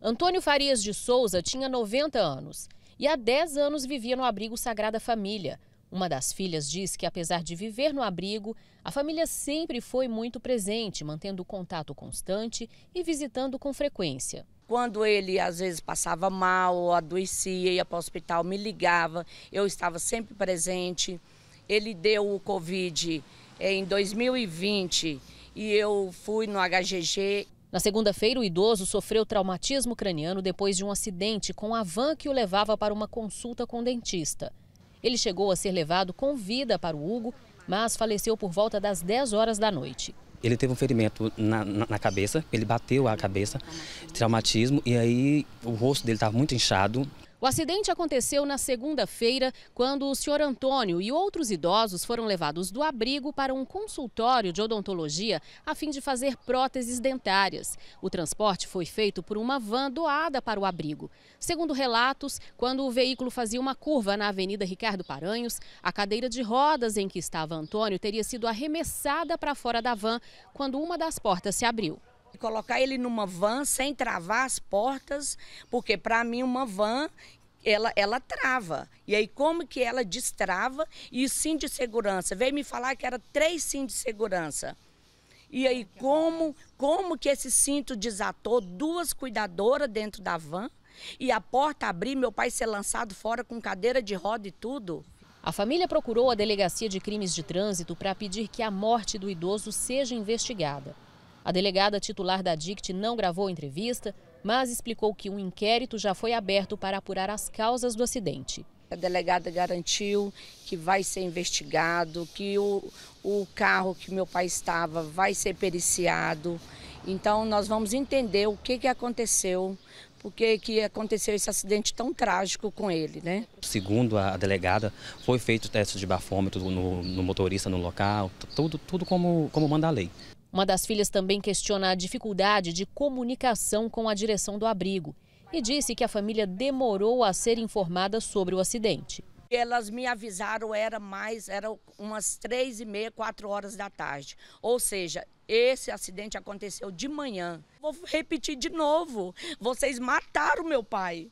Antônio Farias de Souza tinha 90 anos e há 10 anos vivia no abrigo Sagrada Família. Uma das filhas diz que, apesar de viver no abrigo, a família sempre foi muito presente, mantendo contato constante e visitando com frequência. Quando ele às vezes passava mal ou adoecia, ia para o hospital, me ligava, eu estava sempre presente. Ele deu o Covid eh, em 2020 e eu fui no HGG na segunda-feira, o idoso sofreu traumatismo craniano depois de um acidente com a van que o levava para uma consulta com dentista. Ele chegou a ser levado com vida para o Hugo, mas faleceu por volta das 10 horas da noite. Ele teve um ferimento na, na, na cabeça, ele bateu a cabeça, traumatismo, e aí o rosto dele estava muito inchado. O acidente aconteceu na segunda-feira, quando o senhor Antônio e outros idosos foram levados do abrigo para um consultório de odontologia a fim de fazer próteses dentárias. O transporte foi feito por uma van doada para o abrigo. Segundo relatos, quando o veículo fazia uma curva na Avenida Ricardo Paranhos, a cadeira de rodas em que estava Antônio teria sido arremessada para fora da van quando uma das portas se abriu colocar ele numa van sem travar as portas, porque para mim uma van ela, ela trava. E aí, como que ela destrava? E o sim de segurança? Veio me falar que era três sim de segurança. E aí, como, como que esse cinto desatou duas cuidadoras dentro da van e a porta abrir, meu pai ser lançado fora com cadeira de roda e tudo? A família procurou a Delegacia de Crimes de Trânsito para pedir que a morte do idoso seja investigada. A delegada titular da DICT não gravou entrevista, mas explicou que um inquérito já foi aberto para apurar as causas do acidente. A delegada garantiu que vai ser investigado, que o, o carro que meu pai estava vai ser periciado. Então nós vamos entender o que, que aconteceu, por que aconteceu esse acidente tão trágico com ele, né? Segundo a delegada, foi feito teste de bafômetro no, no motorista no local, tudo, tudo como, como manda a lei. Uma das filhas também questiona a dificuldade de comunicação com a direção do abrigo e disse que a família demorou a ser informada sobre o acidente. Elas me avisaram, era mais, era umas três e meia, quatro horas da tarde. Ou seja, esse acidente aconteceu de manhã. Vou repetir de novo, vocês mataram meu pai.